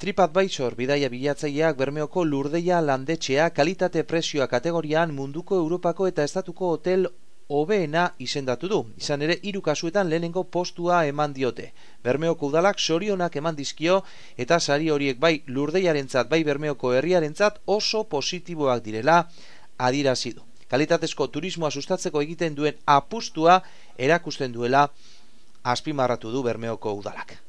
TripAdvisor bidaia bilatzaileak bermeoko lurdeia landetxea kalitate presioa kategorian munduko Europako eta Estatuko Hotel hobeena izendatu du, izan ere hiru kasuetan lehenengo postua eman diote. Bermeoko udalak sorionak eman dizkio eta sari horiek bai lurdeiarentzat bai bermeoko herriarentzat oso positiboak direla adirazi du. Kalitatezko turismoa sustatzeko egiten duen apustua erakusten duela azpimarratu du bermeoko udalak.